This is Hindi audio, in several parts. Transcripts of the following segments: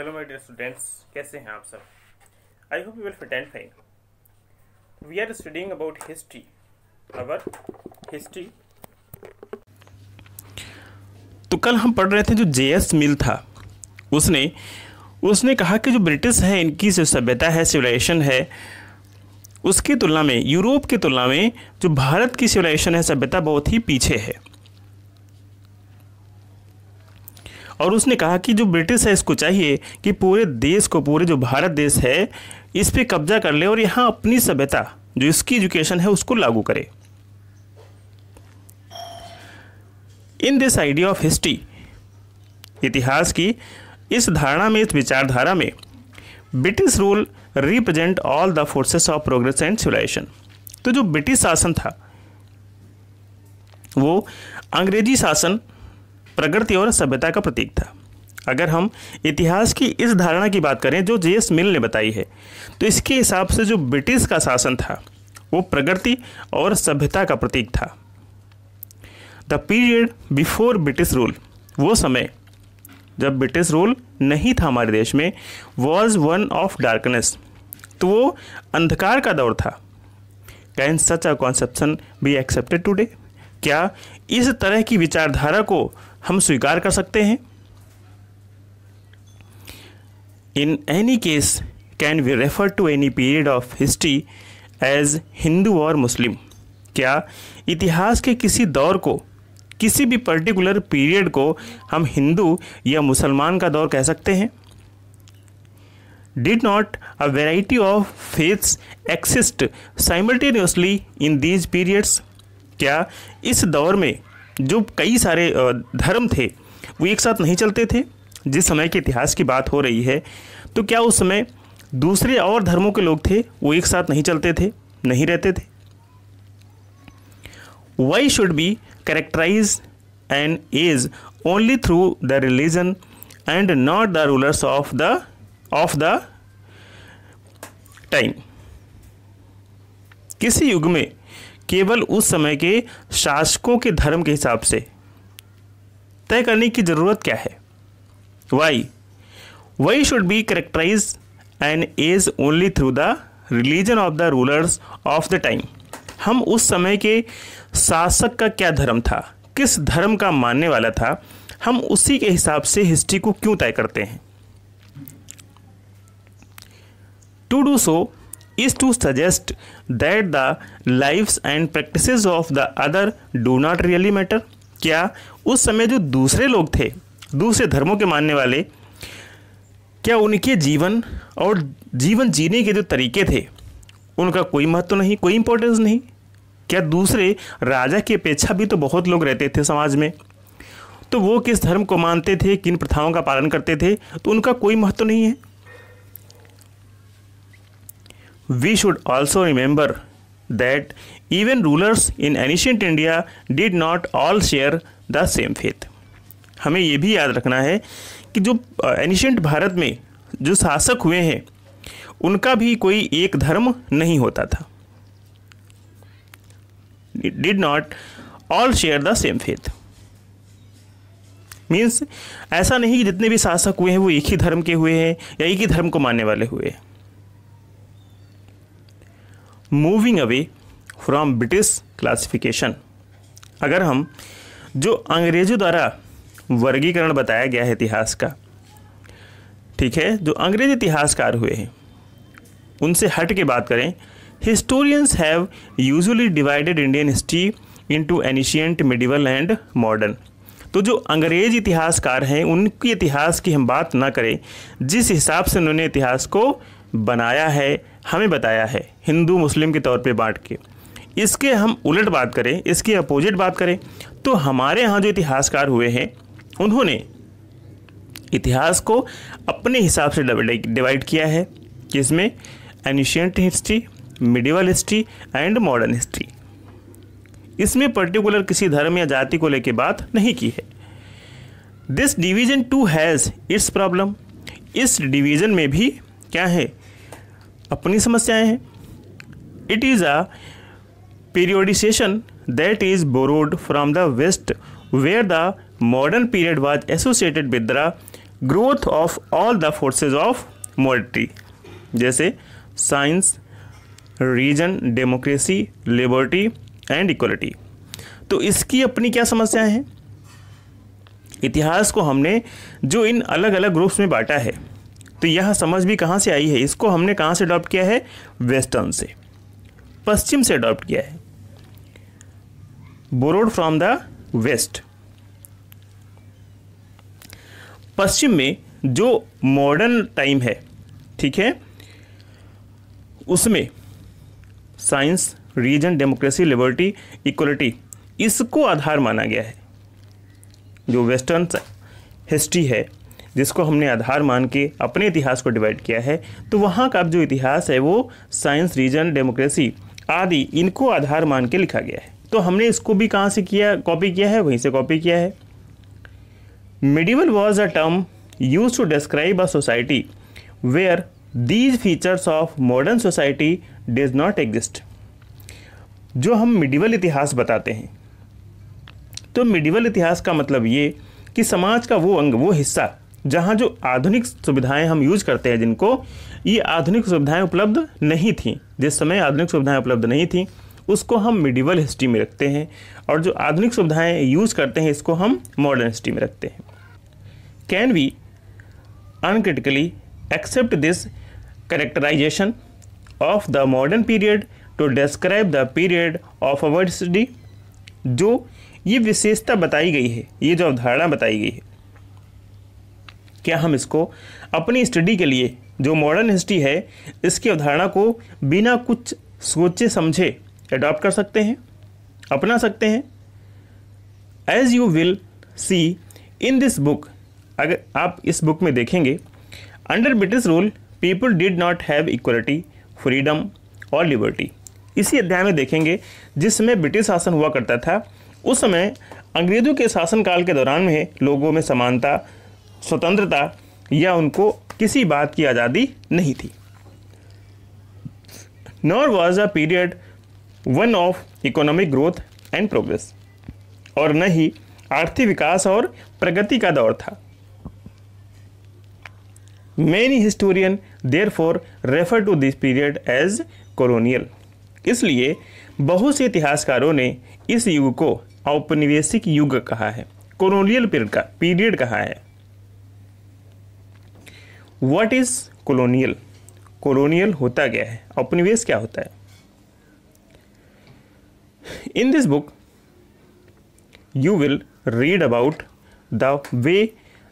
हेलो माय डियर स्टूडेंट्स कैसे हैं आप सब I hope you will fit and fine we are studying about history our history तो कल हम पढ़ रहे थे जो जे एस मिल था उसने उसने कहा कि जो ब्रिटिश है इनकी जो सभ्यता है सिविलाइजेशन है उसकी तुलना में यूरोप की तुलना में जो भारत की सिविलाइजेशन है सभ्यता बहुत ही पीछे है और उसने कहा कि जो ब्रिटिश है इसको चाहिए कि पूरे देश को पूरे जो भारत देश है इस पर कब्जा कर ले और यहाँ अपनी सभ्यता जो इसकी एजुकेशन है उसको लागू करे in this idea of history इतिहास की इस धारणा में इस विचारधारा में British rule represent all the forces of progress and civilisation तो जो ब्रिटिश शासन था वो अंग्रेजी शासन प्रगति और सभ्यता का प्रतीक था अगर हम इतिहास की इस धारणा की बात करें जो जे एस मिल ने बताई है तो इसके हिसाब से जो ब्रिटिश का शासन था वो प्रगति और सभ्यता का प्रतीक था the period before British rule वो समय जब ब्रिटिश रूल नहीं था हमारे देश में वॉज वन ऑफ डार्कनेस तो वो अंधकार का दौर था can such a conception be accepted today क्या इस तरह की विचारधारा को हम स्वीकार कर सकते हैं in any case can we refer to any period of history as Hindu और मुस्लिम क्या इतिहास के किसी दौर को किसी भी पर्टिकुलर पीरियड को हम हिंदू या मुसलमान का दौर कह सकते हैं did not a variety of faiths exist simultaneously in these periods क्या इस दौर में जो कई सारे धर्म थे वो एक साथ नहीं चलते थे जिस समय के इतिहास की बात हो रही है तो क्या उस समय दूसरे और धर्मों के लोग थे वो एक साथ नहीं चलते थे नहीं रहते थे why should be characterise and as only through the religion and not the rulers of the of the time किसी युग में केवल उस समय के शासकों के धर्म के हिसाब से तय करने की ज़रूरत क्या है why why should be characterise and as only through the religion of the rulers of the time हम उस समय के शासक का क्या धर्म था किस धर्म का मानने वाला था हम उसी के हिसाब से हिस्ट्री को क्यों तय करते हैं to do so is to suggest that the lives and practices of the other do not really matter क्या उस समय जो दूसरे लोग थे दूसरे धर्मों के मानने वाले क्या उनके जीवन और जीवन जीने के जो तरीके थे उनका कोई महत्व नहीं कोई इम्पोर्टेंस नहीं क्या दूसरे राजा की अपेक्षा भी तो बहुत लोग रहते थे समाज में तो वो किस धर्म को मानते थे किन प्रथाओं का पालन करते थे तो उनका कोई महत्व नहीं है we should also remember that even rulers in ancient India did not all share the same faith. हमें ये भी याद रखना है कि जो एनिशेंट भारत में जो शासक हुए हैं उनका भी कोई एक धर्म नहीं होता था did not all share the same faith means ऐसा नहीं कि जितने भी शासक हुए हैं वो एक ही धर्म के हुए हैं या एक ही धर्म को मानने वाले हुए हैं moving away from British classification अगर हम जो अंग्रेजों द्वारा वर्गीकरण बताया गया है इतिहास का ठीक है जो अंग्रेज इतिहासकार हुए हैं उनसे हट के बात करें historians have usually divided Indian history into ancient medieval and modern तो जो अंग्रेज इतिहासकार हैं उनके इतिहास की हम बात ना करें जिस हिसाब से उन्होंने इतिहास को बनाया है हमें बताया है हिंदू मुस्लिम के तौर पे बांट के इसके हम उलट बात करें इसके अपोजिट बात करें तो हमारे यहाँ जो इतिहासकार हुए हैं उन्होंने इतिहास को अपने हिसाब से डिवाइड किया है जिसमें ancient history medieval history and modern history इसमें पर्टिकुलर किसी धर्म या जाति को लेकर बात नहीं की है this division too has its problem इस डिवीज़न में भी क्या है अपनी समस्याएं हैं it is a periodisation that is borrowed from the west where the modern period was associated with the growth of all the forces of modernity जैसे science reason democracy liberty and equality तो इसकी अपनी क्या समस्याएं हैं इतिहास को हमने जो इन अलग अलग ग्रुप्स में बांटा है तो यह समझ भी कहाँ से आई है इसको हमने कहाँ से अडॉप्ट किया है वेस्टर्न से पश्चिम से अडॉप्ट किया है बोरोड फ्रॉम द वेस्ट पश्चिम में जो मॉडर्न टाइम है ठीक है उसमें science reason democracy liberty equality इसको आधार माना गया है जो वेस्टर्न हिस्ट्री है जिसको हमने आधार मान के अपने इतिहास को डिवाइड किया है तो वहाँ का जो इतिहास है वो साइंस रीजन डेमोक्रेसी आदि इनको आधार मान के लिखा गया है तो हमने इसको भी कहाँ से किया कॉपी किया है वहीं से कॉपी किया है medieval was a term use to describe a society where these features of modern society does not exist जो हम मिडिवल इतिहास बताते हैं तो मिडिवल इतिहास का मतलब ये कि समाज का वो अंग वो हिस्सा जहाँ जो आधुनिक सुविधाएं हम यूज करते हैं जिनको ये आधुनिक सुविधाएं उपलब्ध नहीं थी जिस समय आधुनिक सुविधाएं उपलब्ध नहीं थी उसको हम मिडिवल हिस्ट्री में रखते हैं और जो आधुनिक सुविधाएं यूज करते हैं इसको हम मॉडर्न हिस्ट्री में रखते हैं can we uncritically accept this characterisation of the modern period to describe the period of our history जो ये विशेषता बताई गई है ये जो अवधारणा बताई गई है क्या हम इसको अपनी स्टडी के लिए जो मॉडर्न हिस्ट्री है इसकी अवधारणा को बिना कुछ सोचे समझे अडॉप्ट कर सकते हैं अपना सकते हैं as you will see in this book अगर आप इस बुक में देखेंगे under British rule people did not have equality freedom और लिबर्टी इसी अध्याय में देखेंगे जिस समय ब्रिटिश शासन हुआ करता था उस समय अंग्रेज़ों के शासनकाल के दौरान में लोगों में समानता स्वतंत्रता या उनको किसी बात की आज़ादी नहीं थी nor was a period one of economic growth and progress और न ही आर्थिक विकास और प्रगति का दौर था many historian therefore refer to this period as colonial इसलिए बहुत से इतिहासकारों ने इस युग को औपनिवेशिक युग कहा है कॉलोनियल पीरियड का पीरियड कहा है व्हाट इज कॉलोनियल कॉलोनियल होता क्या है उपनिवेश क्या होता है in this book you will read about the way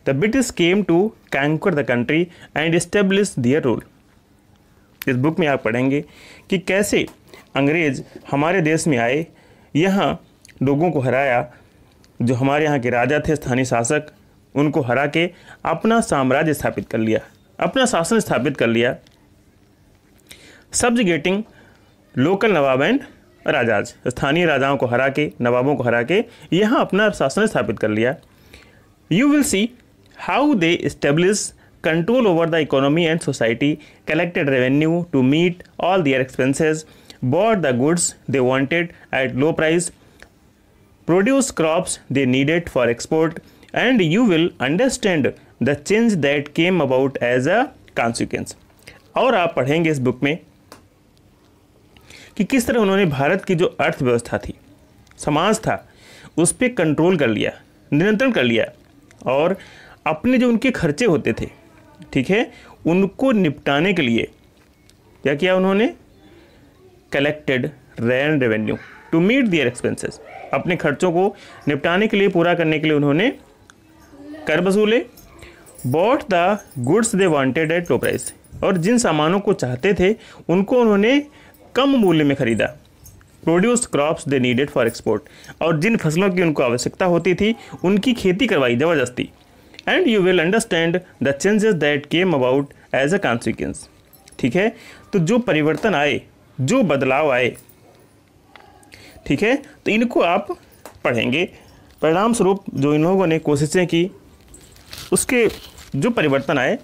the British came to conquer the country and establish their rule इस बुक में आप पढ़ेंगे कि कैसे अंग्रेज हमारे देश में आए यहाँ लोगों को हराया जो हमारे यहाँ के राजा थे स्थानीय शासक उनको हरा के अपना साम्राज्य स्थापित कर लिया अपना शासन स्थापित कर लिया सब्जिगेटिंग लोकल नवाब एंड राजाज स्थानीय राजाओं को हरा के नवाबों को हरा के यहाँ अपना शासन स्थापित कर लिया you will see how they establish control over the economy and society collected revenue to meet all their expenses bought the goods they wanted at low price produce crops they needed for export, and you will understand the change that came about as a consequence और आप पढ़ेंगे इस बुक में कि किस तरह उन्होंने भारत की जो अर्थव्यवस्था थी समाज था उस पर कंट्रोल कर लिया नियंत्रण कर लिया और अपने जो उनके खर्चे होते थे ठीक है उनको निपटाने के लिए क्या किया उन्होंने कलेक्टेड रैन revenue to meet their expenses अपने खर्चों को निपटाने के लिए पूरा करने के लिए उन्होंने कर वसूले bought the goods they wanted at low price और जिन सामानों को चाहते थे उनको उन्होंने कम मूल्य में खरीदा produce crops they needed for export और जिन फसलों की उनको आवश्यकता होती थी उनकी खेती करवाई ज़बरदस्ती and you will understand the changes that came about as a consequence ठीक है तो जो परिवर्तन आए जो बदलाव आए ठीक है तो इनको आप पढ़ेंगे परिणाम स्वरूप जो इन लोगों ने कोशिशें की उसके जो परिवर्तन आए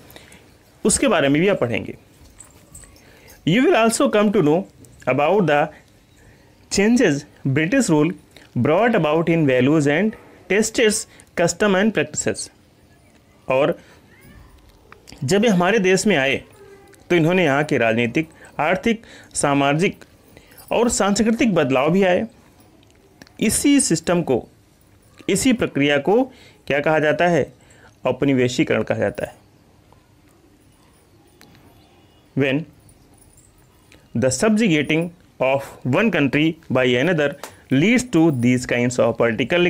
उसके बारे में भी आप पढ़ेंगे you will also come to know about the changes British rule brought about in values and tastes custom and practices और जब ये हमारे देश में आए तो इन्होंने यहाँ के राजनीतिक आर्थिक सामाजिक और सांस्कृतिक बदलाव भी आए इसी सिस्टम को इसी प्रक्रिया को क्या कहा जाता है औपनिवेशीकरण कहा जाता है when the subjugating of one country by another leads to these kind of political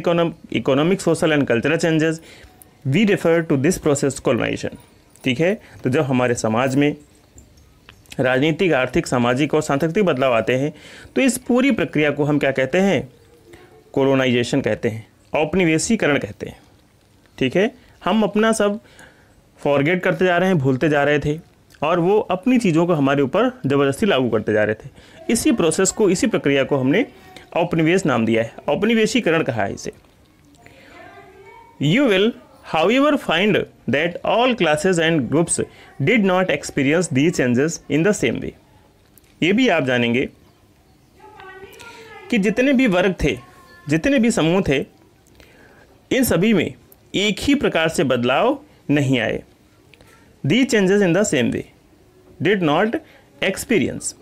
economic social and cultural changes we refer to this process colonisation ठीक है तो जब हमारे समाज में राजनीतिक आर्थिक सामाजिक और सांस्कृतिक बदलाव आते हैं तो इस पूरी प्रक्रिया को हम क्या कहते हैं कोलोनाइजेशन कहते हैं औपनिवेशीकरण कहते हैं ठीक है हम अपना सब फॉरगेट करते जा रहे हैं भूलते जा रहे थे और वो अपनी चीज़ों को हमारे ऊपर ज़बरदस्ती लागू करते जा रहे थे इसी प्रोसेस को इसी प्रक्रिया को हमने औपनिवेश नाम दिया है औपनिवेशीकरण कहा है इसे you will how you'll find that all classes and groups did not experience the changes in the same way ये भी आप जानेंगे कि जितने भी वर्ग थे जितने भी समूह थे इन सभी में एक ही प्रकार से बदलाव नहीं आए the changes in the same way did not experience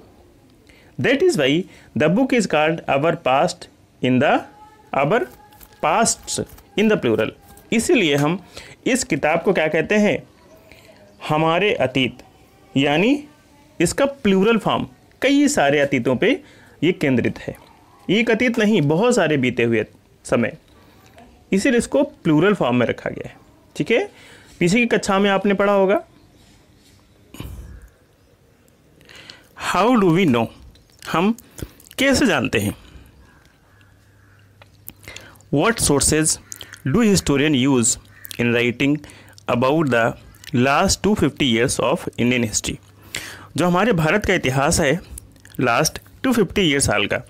that is why the book is called our past in the our past in the plural इसीलिए हम इस किताब को क्या कहते हैं हमारे अतीत यानी इसका प्लूरल फॉर्म कई सारे अतीतों पे ये केंद्रित है एक अतीत नहीं बहुत सारे बीते हुए समय इसीलिए इसको प्लूरल फॉर्म में रखा गया है ठीक है पीछे की कक्षा में आपने पढ़ा होगा हाउ डू वी नो हम कैसे जानते हैं what sources do historian use in writing about the last two fifty years of Indian history जो हमारे भारत का इतिहास है लास्ट टू फिफ्टी ईयर साल का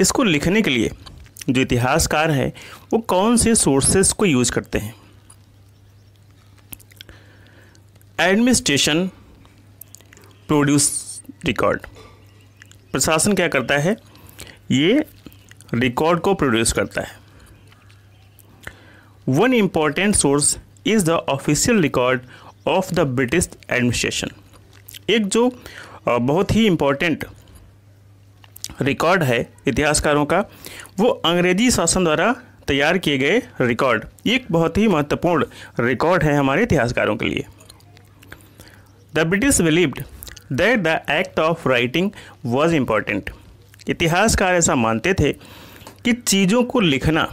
इसको लिखने के लिए जो इतिहासकार है वो कौन से सोर्सेस को यूज करते हैं एडमिनिस्ट्रेशन प्रोड्यूस रिकॉर्ड प्रशासन क्या करता है ये रिकॉर्ड को प्रोड्यूस करता है one important source is the official record of the British administration एक जो बहुत ही इम्पॉर्टेंट रिकॉर्ड है इतिहासकारों का वो अंग्रेजी शासन द्वारा तैयार किए गए रिकॉर्ड ये एक बहुत ही महत्वपूर्ण रिकॉर्ड है हमारे इतिहासकारों के लिए the British believed that the act of writing was important इतिहासकार ऐसा मानते थे कि चीज़ों को लिखना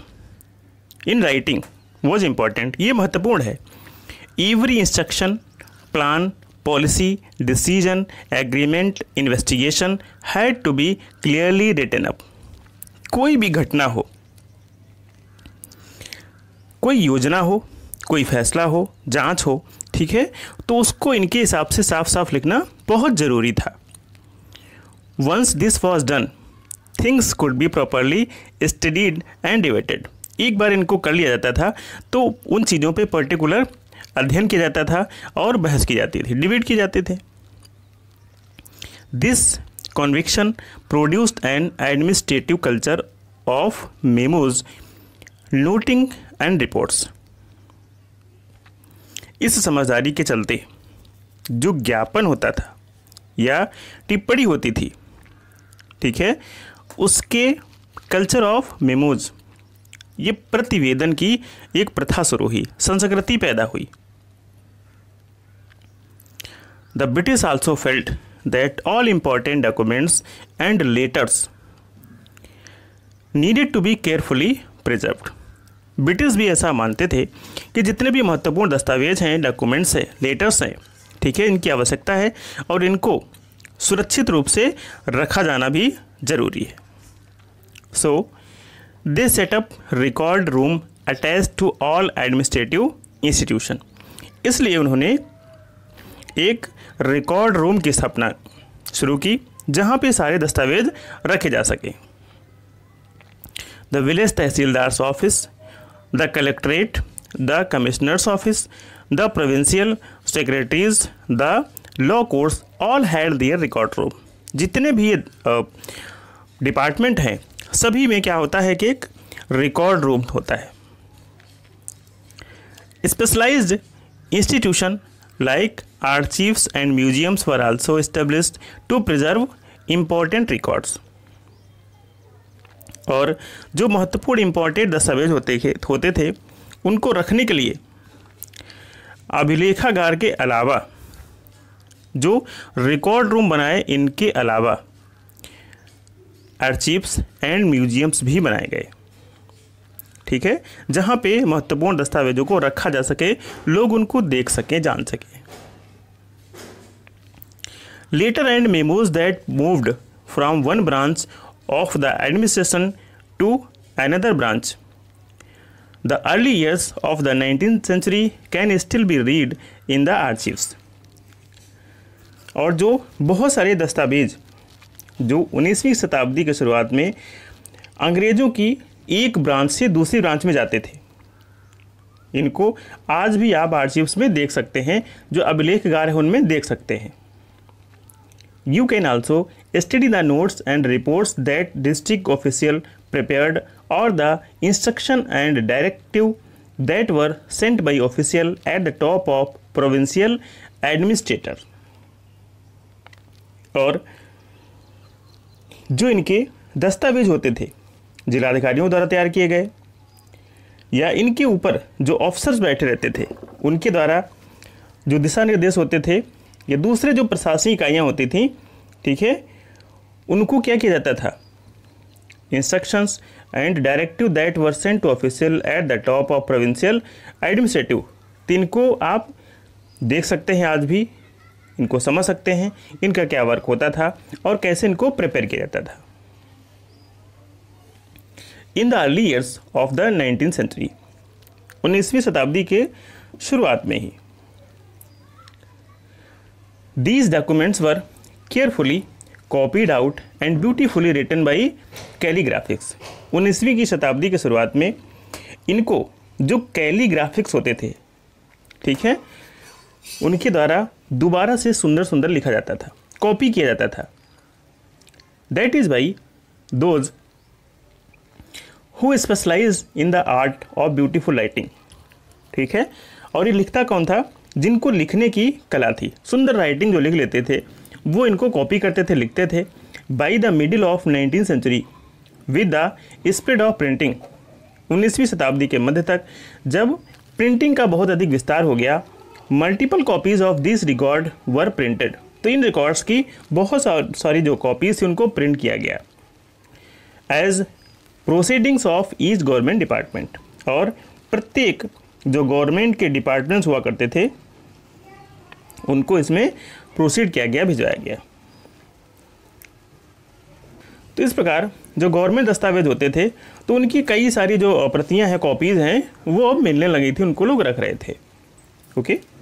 इन राइटिंग वॉज इम्पॉर्टेंट ये महत्वपूर्ण है every instruction plan policy decision agreement investigation had to be clearly written up कोई भी घटना हो कोई योजना हो कोई फैसला हो जांच हो ठीक है तो उसको इनके हिसाब से साफ साफ लिखना बहुत ज़रूरी था once this was done things could be properly studied and डिवेटेड एक बार इनको कर लिया जाता था तो उन चीज़ों पे पर्टिकुलर अध्ययन किया जाता था और बहस की जाती थी डिबेट किए जाते थे this conviction produced an administrative culture of memos noting and reports इस समझदारी के चलते जो ज्ञापन होता था या टिप्पणी होती थी ठीक है उसके कल्चर ऑफ मेमोज ये प्रतिवेदन की एक प्रथा शुरू हुई संस्कृति पैदा हुई The British also felt that all important documents and letters needed to be carefully preserve British भी ऐसा मानते थे कि जितने भी महत्वपूर्ण दस्तावेज हैं डॉक्यूमेंट्स हैं लेटर्स हैं ठीक है इनकी आवश्यकता है और इनको सुरक्षित रूप से रखा जाना भी जरूरी है so they set up record room attach to all administrative institution इसलिए उन्होंने एक रिकॉर्ड रूम की स्थापना शुरू की जहां पे सारे दस्तावेज रखे जा सके the village tahsildar's office the collectorate the commissioner's office the provincial secretaries the law courts all had their record room जितने भी डिपार्टमेंट हैं सभी में क्या होता है कि एक रिकॉर्ड रूम होता है specialised institution like archives and museums were also established to preserve important records. और जो महत्वपूर्ण इम्पोर्टेंट दस्तावेज होते थे होते थे उनको रखने के लिए अभिलेखागार के अलावा जो रिकॉर्ड रूम बनाए इनके अलावा आर्चिव्स एंड म्यूजियम्स भी बनाए गए ठीक है जहाँ पे महत्वपूर्ण दस्तावेजों को रखा जा सके लोग उनको देख सकें जान सकें Later and memos that moved from one branch of the administration to another branch. The early years of the 19th century can still be read in the archives. और जो बहुत सारे दस्तावेज जो 19वीं शताब्दी के शुरुआत में अंग्रेज़ों की एक ब्रांच से दूसरी ब्रांच में जाते थे इनको आज भी आप आर्चिव्स में देख सकते हैं जो अभिलेखगार हैं उनमें देख सकते हैं You can also study the notes and reports that district official prepared or the instruction and directive that were sent by official at the top of provincial administrator और जो इनके दस्तावेज होते थे जिलाधिकारियों द्वारा तैयार किए गए या इनके ऊपर जो ऑफिसर्स बैठे रहते थे उनके द्वारा जो दिशा निर्देश होते थे या दूसरे जो प्रशासनिक इकाइयाँ होती थी ठीक है उनको क्या किया जाता था instructions and directive that were to official at the top of provincial administrative तिनको आप देख सकते हैं आज भी इनको समझ सकते हैं इनका क्या वर्क होता था और कैसे इनको प्रिपेयर किया जाता था in the early years of the nineteen century उन्नीसवीं शताब्दी के शुरुआत में ही These documents were carefully copied out and beautifully written by calligraphics. उन्नीसवीं की शताब्दी के शुरुआत में इनको जो कैलीग्राफिक्स होते थे ठीक है उनके द्वारा दोबारा से सुंदर सुंदर लिखा जाता था कॉपी किया जाता था that is by those who specialise in the art of beautiful writing ठीक है और ये लिखता कौन था जिनको लिखने की कला थी सुंदर राइटिंग जो लिख लेते थे वो इनको कॉपी करते थे लिखते थे by the middle of nineteen century with the spread of printing उन्नीसवीं शताब्दी के मध्य तक जब प्रिंटिंग का बहुत अधिक विस्तार हो गया multiple copies of this record were printed तो इन रिकॉर्ड्स की बहुत सारी जो कॉपीज़ थी उनको प्रिंट किया गया as proceedings of each government department और प्रत्येक जो गवर्नमेंट के डिपार्टमेंट्स हुआ करते थे उनको इसमें प्रोसीड किया गया भिजवाया गया तो इस प्रकार जो गवर्नमेंट दस्तावेज होते थे तो उनकी कई सारी जो प्रतियां हैं कॉपीज़ हैं वो अब मिलने लगी थी उनको लोग रख रहे थे ओके okay?